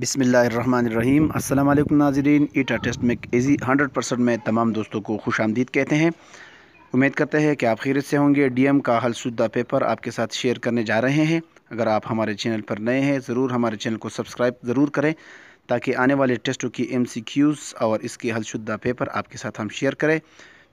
बिसमीम् अल्लाम नाजरीन ईटा टेस्ट में ईजी हंड्रेड परसेंट में तमाम दोस्तों को खुश आमदीद कहते हैं उम्मीद करते हैं कि आप खीरत से होंगे डीएम का हलसुदा पेपर आपके साथ शेयर करने जा रहे हैं अगर आप हमारे चैनल पर नए हैं ज़रूर हमारे चैनल को सब्सक्राइब ज़रूर करें ताकि आने वाले टेस्टों की एम और इसके हलशुदा पेपर आपके साथ हम शेयर करें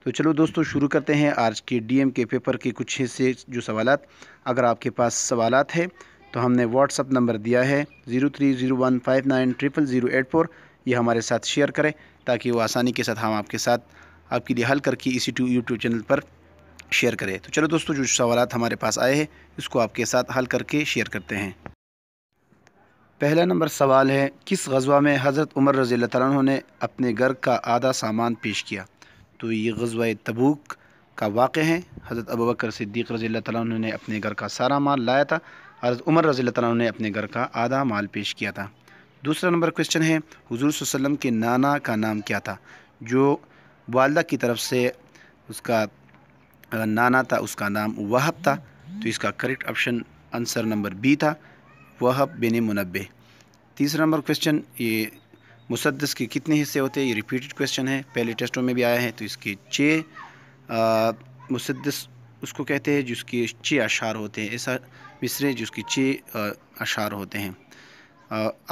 तो चलो दोस्तों शुरू करते हैं आज के एम के पेपर के कुछ हिस्से जो सवाल अगर आपके पास सवाल हैं तो हमने व्हाट्सअप नंबर दिया है zero three zero one five nine triple zero eight four ये हमारे साथ शेयर करें ताकि वो आसानी के साथ हम आपके साथ आपके लिए हल करके इसी टू यूट्यूब चैनल पर शेयर करें तो चलो दोस्तों जो सवाल हमारे पास आए हैं इसको आपके साथ हल करके शेयर करते हैं पहला नंबर सवाल है किस गजवा में हज़रत उमर रज़ी तु ने अपने घर का आधा सामान पेश किया तो ये गजवा तबूक का वाक़ है हज़रत अबू बकर सिद्दीक़ रज़ी तु ने अपने घर का सारा माल लाया था हज़रत उमर रज़ी तु ने अपने घर का आधा माल पेश किया था दूसरा नंबर क्वेश्चन है हुजूर वसल्लम के नाना का नाम क्या था जो वालदा की तरफ से उसका नाना था उसका नाम वहब था तो इसका correct option answer number B था वहब बिन मुनबे तीसरा नंबर क्वेश्चन ये मुसदस के कितने हिस्से होते हैं ये रिपीटेड क्वेश्चन है पहले टेस्टों में भी आया है तो इसके छः मुसदस उसको कहते हैं जिसके चे अशार होते हैं ऐसा मिसरे जिसके चे अशार होते हैं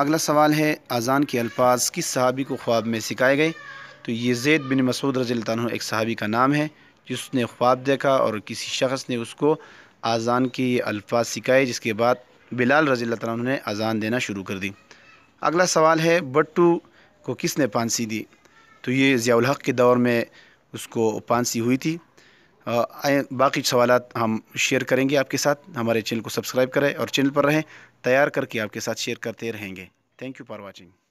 अगला सवाल है अज़ान के अल्फाज किस सहाबी को ख्वाब में सिखाए गए तो ये जैद बिन मसूद रजील्तान एक सहाबी का नाम है जिसने ख्वाब देखा और किसी शख्स ने उसको अज़ान के अल्फाज सिखाए जिसके बाद बिलाल रजील ने अज़ान देना शुरू कर दी अगला सवाल है बट्टू को किसने पानसी दी तो ये ज़ियाल हक के दौर में उसको पानसी हुई थी बाकी सवाल हम शेयर करेंगे आपके साथ हमारे चैनल को सब्सक्राइब करें और चैनल पर रहें तैयार करके आपके साथ शेयर करते रहेंगे थैंक यू फॉर वॉचिंग